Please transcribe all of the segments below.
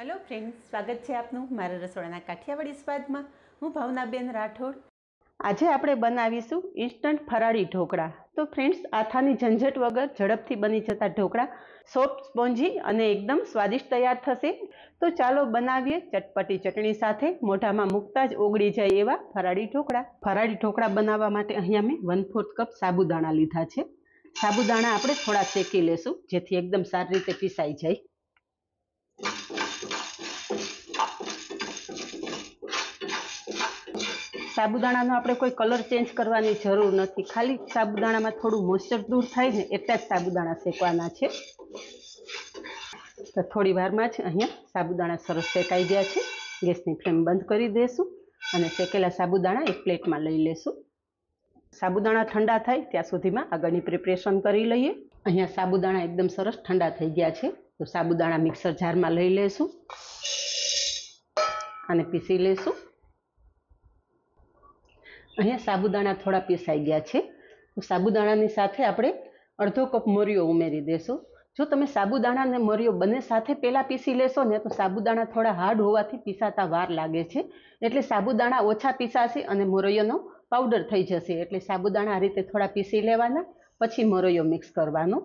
hello friend સ્વાગત છે આપનું મારા રસોડાના કાઠિયાવાડી સ્વાદમાં હું ભાવનાબેન રાઠોડ આજે આપણે બનાવીશું ઇન્સ્ટન્ટ ફરાળી ઢોકળા તો ફ્રેન્ડ્સ આથાની ઝંઝટ વગર ઝડપથી બની જતા ઢોકળા સોફ્ટ સ્પોન્જી અને એકદમ સ્વાદિષ્ટ તૈયાર થશે તો ચાલો બનાવીએ ચટપટી ચટણી સાથે મોઢામાં મૂકતા જ ઓગળી જાય એવા ફરાળી ઢોકળા ફરાળી ઢોકળા બનાવવા માટે અહીંયા મેં વન ફોર્થ કપ સાબુદાણા લીધા છે સાબુદાણા આપણે થોડા શેકી લેશું જેથી એકદમ સારી રીતે પીસાઈ જાય સાબુદાણાનો આપણે કોઈ કલર ચેન્જ કરવાની જરૂર નથી ખાલી સાબુદાણામાં થોડું મોઇસ્ચર દૂર થાય ને એટલા જ સાબુદાણા શેકવાના છે તો થોડી વારમાં જ અહીંયા સાબુદાણા સરસ શેકાઈ ગયા છે ગેસની ફ્લેમ બંધ કરી દઈશું અને શેકેલા સાબુદાણા એક પ્લેટમાં લઈ લેશું સાબુદાણા ઠંડા થાય ત્યાં સુધીમાં આગળની પ્રિપરેશન કરી લઈએ અહીંયા સાબુદાણા એકદમ સરસ ઠંડા થઈ ગયા છે તો સાબુદાણા મિક્સર જારમાં લઈ લેશું અને પીસી લેશું અહીંયા સાબુદાણા થોડા પીસાઈ ગયા છે તો સાબુદાણાની સાથે આપણે અડધો કપ મરીઓ ઉમેરી દેશું જો તમે સાબુદાણા અને મરીઓ બંને સાથે પહેલાં પીસી લેશો ને તો સાબુદાણા થોડા હાર્ડ હોવાથી પીસાતા વાર લાગે છે એટલે સાબુદાણા ઓછા પીસાશે અને મરોયોનો પાવડર થઈ જશે એટલે સાબુદાણા આ રીતે થોડા પીસી લેવાના પછી મરોયો મિક્સ કરવાનો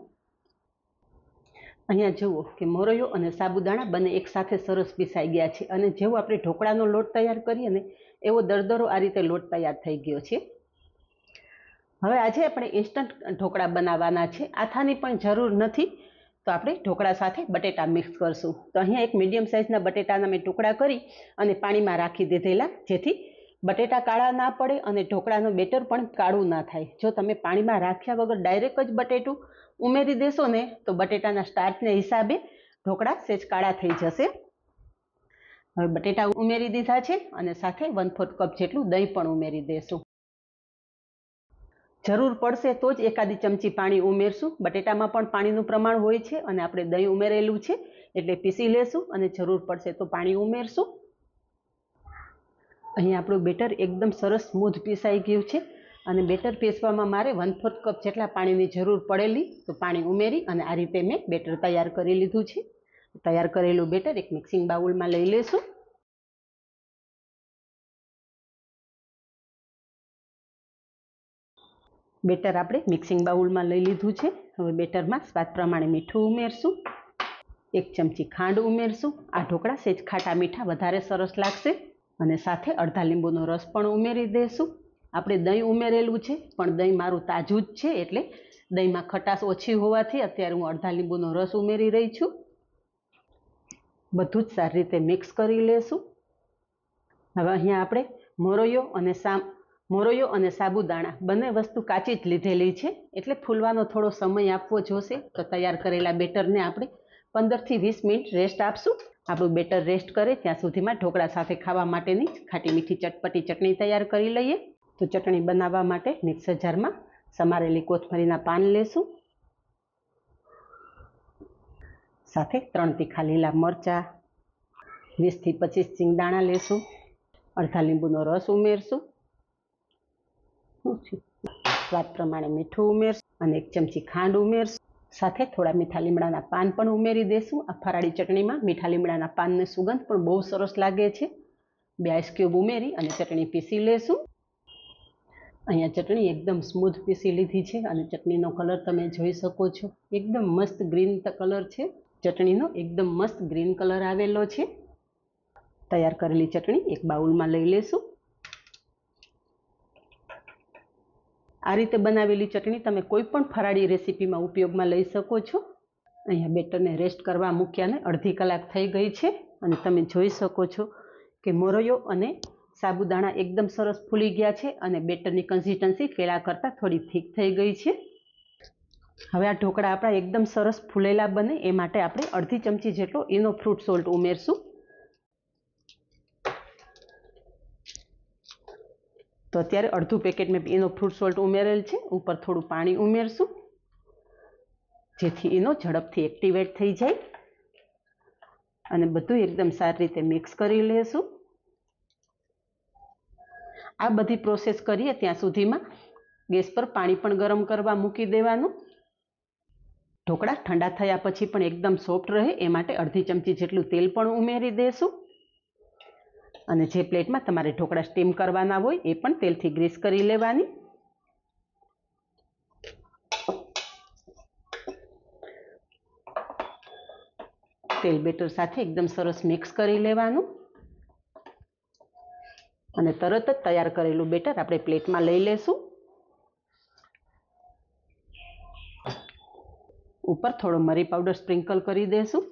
અહીંયા જુઓ કે મરોયો અને સાબુદાણા બંને એકસાથે સરસ પીસાઈ ગયા છે અને જેવો આપણે ઢોકળાનો લોટ તૈયાર કરીએ ને એવો દરદરો આ રીતે લોટ તૈયાર થઈ ગયો છે હવે આજે આપણે ઇન્સ્ટન્ટ ઢોકળા બનાવવાના છે આથાની પણ જરૂર નથી તો આપણે ઢોકળા સાથે બટેટા મિક્સ કરશું તો અહીંયા એક મીડિયમ સાઇઝના બટેટાના મેં ટુકડા કરી અને પાણીમાં રાખી દીધેલા જેથી બટેટા કાળા ના પડે અને ઢોકળાનું બેટર પણ કાળું ના થાય જો તમે પાણીમાં રાખ્યા વગર ડાયરેક્ટ જ બટેટું ઉમેરી દેશો ને તો બટેટાના સ્ટાર્ટને હિસાબે ઢોકળા સેજ કાળા થઈ જશે હવે બટેટા ઉમેરી દીધા છે અને સાથે વન ફોર્થ કપ જેટલું દહીં પણ ઉમેરી દઈશું જરૂર પડશે તો જ એકાદી ચમચી પાણી ઉમેરશું બટેટામાં પણ પાણીનું પ્રમાણ હોય છે અને આપણે દહીં ઉમેરેલું છે એટલે પીસી લેશું અને જરૂર પડશે તો પાણી ઉમેરશું અહીંયા આપણું બેટર એકદમ સરસ સ્મૂધ પીસાઈ ગયું છે અને બેટર પીસવામાં મારે વન ફોર્થ કપ જેટલા પાણીની જરૂર પડેલી તો પાણી ઉમેરી અને આ રીતે મેં બેટર તૈયાર કરી લીધું છે તૈયાર કરેલું બેટર એક મિક્સિંગ બાઉલમાં લઈ લઈશું બેટર આપણે મિક્સિંગ બાઉલમાં લઈ લીધું છે હવે બેટરમાં સ્વાદ પ્રમાણે મીઠું ઉમેરશું એક ચમચી ખાંડ ઉમેરશું આ ઢોકળા સેજ ખાટા મીઠા વધારે સરસ લાગશે અને સાથે અડધા લીંબુનો રસ પણ ઉમેરી દઈશું આપણે દહીં ઉમેરેલું છે પણ દહીં મારું તાજું જ છે એટલે દહીંમાં ખટાશ ઓછી હોવાથી અત્યારે હું અડધા લીંબુનો રસ ઉમેરી રહી છું બધું જ સારી રીતે મિક્સ કરી લેશું હવે અહીંયા આપણે મોરૈયો અને સામ મોરૈયો અને સાબુદાણા બંને વસ્તુ કાચી જ લીધેલી છે એટલે ફૂલવાનો થોડો સમય આપવો જોશે તો તૈયાર કરેલા બેટરને આપણે પંદરથી વીસ મિનિટ રેસ્ટ આપશું આપણું બેટર રેસ્ટ કરે ત્યાં સુધીમાં ઢોકળા સાથે ખાવા માટેની ખાટી મીઠી ચટપટી ચટણી તૈયાર કરી લઈએ તો ચટણી બનાવવા માટે મિક્સર જારમાં સમારેલી કોથમરીના પાન લેશું સાથે ત્રણ તીખા લીલા મરચાં વીસથી પચીસ સિંગદાણા લેશું અડધા લીંબુનો રસ ઉમેરશું સ્વાદ પ્રમાણે મીઠું ઉમેરશું અને એક ચમચી ખાંડ ઉમેરશું સાથે થોડા મીઠા લીમડાના પાન પણ ઉમેરી દેશું આ ફરાળી ચટણીમાં મીઠા લીમડાના પાનને સુગંધ પણ બહુ સરસ લાગે છે બે આઈસ ક્યુબ ઉમેરી અને ચટણી પીસી લેશું અહીંયા ચટણી એકદમ સ્મૂથ પીસી લીધી છે અને ચટણીનો કલર તમે જોઈ શકો છો એકદમ મસ્ત ગ્રીન કલર છે ચટણીનો એકદમ મસ્ત ગ્રીન કલર આવેલો છે તૈયાર કરેલી ચટણી એક બાઉલમાં લઈ લેશું આ રીતે બનાવેલી ચટણી તમે કોઈ પણ ફરાળી રેસીપીમાં ઉપયોગમાં લઈ શકો છો અહીંયા બેટરને રેસ્ટ કરવા મૂક્યાને અડધી કલાક થઈ ગઈ છે અને તમે જોઈ શકો છો કે મોરયો અને સાબુદાણા એકદમ સરસ ફૂલી ગયા છે અને બેટરની કન્સિસ્ટન્સી પેલા કરતાં થોડી થીક થઈ ગઈ છે હવે આ ઢોકળા આપણા એકદમ સરસ ફૂલેલા બને એ માટે આપણે અડધી ચમચી જેટલો એનો ફ્રૂટ સોલ્ટ ઉમેરશું તો અત્યારે અડધું પેકેટ મેં એનો ફ્રૂટ સોલ્ટ ઉમેરેલ છે ઉપર થોડું પાણી ઉમેરશું જેથી એનો ઝડપથી એક્ટિવેટ થઈ જાય અને બધું એકદમ સારી રીતે મિક્સ કરી લેશું આ બધી પ્રોસેસ કરીએ ત્યાં સુધીમાં ગેસ પર પાણી પણ ગરમ કરવા મૂકી દેવાનું ઢોકળા ઠંડા થયા પછી પણ એકદમ સોફ્ટ રહે એ માટે અડધી ચમચી જેટલું તેલ પણ ઉમેરી દેશું અને જે પ્લેટમાં તમારે ઢોકળા સ્ટીમ કરવાના હોય એ પણ તેલથી ગ્રીસ કરી લેવાની તેલ બેટર સાથે એકદમ સરસ મિક્સ કરી લેવાનું અને તરત જ તૈયાર કરેલું બેટર આપણે પ્લેટમાં લઈ લેશું ઉપર થોડો મરી પાવડર સ્પ્રિંકલ કરી દઈશું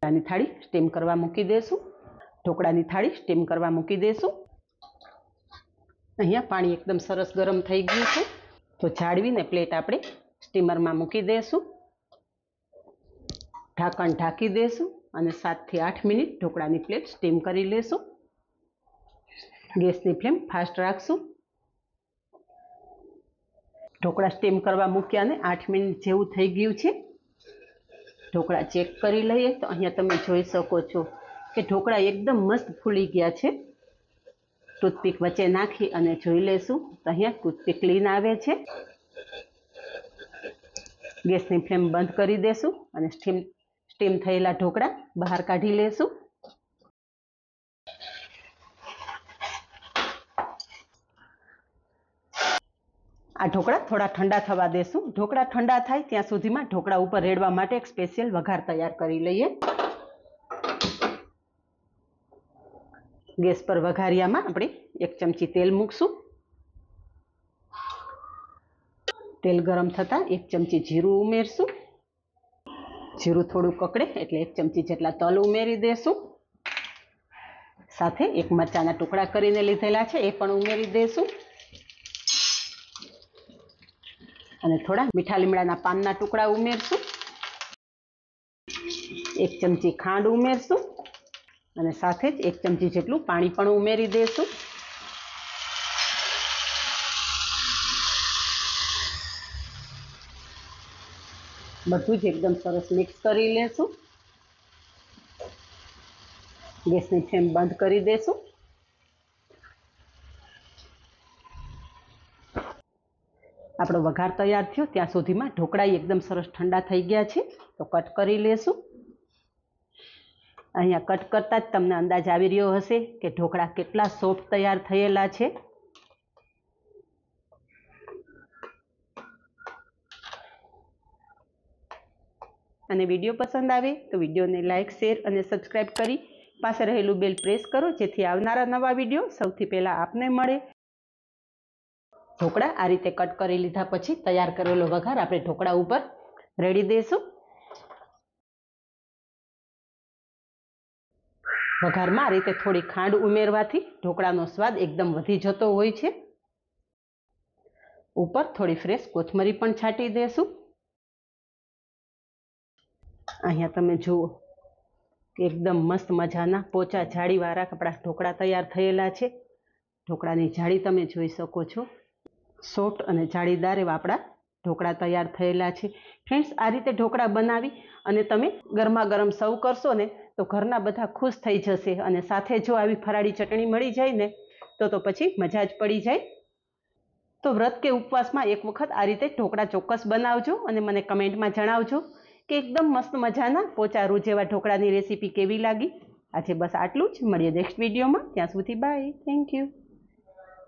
ઢોકળાની થાળી સ્ટીમ કરવા મૂકી દઈશું ઢોકળાની થાળી સ્ટીમ કરવા મૂકી દઈશું અહીંયા પાણી એકદમ સરસ ગરમ થઈ ગયું છે તો જાળવીને પ્લેટ આપણે સ્ટીમરમાં મૂકી દઈશું ઢાંકણ ઢાંકી દઈશું અને સાતથી આઠ મિનિટ ઢોકળાની પ્લેટ સ્ટીમ કરી લેશું ગેસની ફ્લેમ ફાસ્ટ રાખશું ઢોકળા સ્ટીમ કરવા મૂક્યા મૂક્યાને આઠ મિનિટ જેવું થઈ ગયું છે ઢોકળા ચેક કરી લઈએ તો અહીંયા તમે જોઈ શકો છો કે ઢોકળા એકદમ મસ્ત ફૂલી ગયા છે ટૂથપીક વચ્ચે નાખી અને જોઈ લેશું તો અહીંયા ટૂથપીક ક્લીન આવે છે ગેસની ફ્લેમ બંધ કરી દેશું અને સ્ટીમ સ્ટીમ થયેલા ઢોકળા બહાર કાઢી લેશું આ ઢોકળા થોડા ઠંડા થવા દેશું ઢોકળા ઠંડા થાય ત્યાં સુધીમાં ઢોકળા ઉપર રેડવા માટે એક સ્પેશિયલ વઘાર તૈયાર કરી લઈએ ગેસ પર વઘારિયામાં આપણે એક ચમચી તેલ મૂકશું તેલ ગરમ થતાં એક ચમચી જીરું ઉમેરશું જીરું થોડું કકડે એટલે એક ચમચી જેટલા તલ ઉમેરી દેશું સાથે એક મરચાના ટુકડા કરીને લીધેલા છે એ પણ ઉમેરી દઈશું અને થોડા મીઠા લીમડાના પાનના ટુકડા ઉમેરશું એક ચમચી ખાંડ ઉમેરશું અને સાથે જ એક ચમચી જેટલું પાણી પણ ઉમેરી દઈશું બધું જ એકદમ સરસ મિક્સ કરી લેશું ગેસની ફ્લેમ બંધ કરી દેશું આપણો વઘાર તૈયાર થયો ત્યાં સુધીમાં ઢોકળા એકદમ સરસ ઠંડા થઈ ગયા છે તો કટ કરી લેશું અહીંયા કટ કરતાં જ તમને અંદાજ આવી રહ્યો હશે કે ઢોકળા કેટલા સોફ્ટ તૈયાર થયેલા છે અને વિડીયો પસંદ આવે તો વિડીયોને લાઇક શેર અને સબસ્ક્રાઈબ કરી પાસે રહેલું બેલ પ્રેસ કરો જેથી આવનારા નવા વિડીયો સૌથી પહેલાં આપને મળે ઢોકળા આ રીતે કટ કરી લીધા પછી તૈયાર કરેલો વઘાર આપણે ઢોકળા ઉપર રેડી દઈશું વઘારમાં આ રીતે થોડી ખાંડ ઉમેરવાથી ઢોકળાનો સ્વાદ એકદમ વધી જતો હોય છે ઉપર થોડી ફ્રેશ કોથમરી પણ છાંટી દેશું અહીંયા તમે જુઓ એકદમ મસ્ત મજાના પોચા જાળીવાળા કપડા ઢોકળા તૈયાર થયેલા છે ઢોકળાની જાળી તમે જોઈ શકો છો સોફ્ટ અને જાળીદાર એવા આપણા ઢોકળા તૈયાર થયેલા છે ફ્રેન્ડ્સ આ રીતે ઢોકળા બનાવી અને તમે ગરમા ગરમ સર્વ કરશો ને તો ઘરના બધા ખુશ થઈ જશે અને સાથે જો આવી ફરાળી ચટણી મળી જાય ને તો તો પછી મજા જ પડી જાય તો વ્રત કે ઉપવાસમાં એક વખત આ રીતે ઢોકળા ચોક્કસ બનાવજો અને મને કમેન્ટમાં જણાવજો કે એકદમ મસ્ત મજાના પોચારું જેવા ઢોકળાની રેસીપી કેવી લાગી આજે બસ આટલું જ મળીએ નેક્સ્ટ વિડીયોમાં ત્યાં સુધી બાય થેન્ક યુ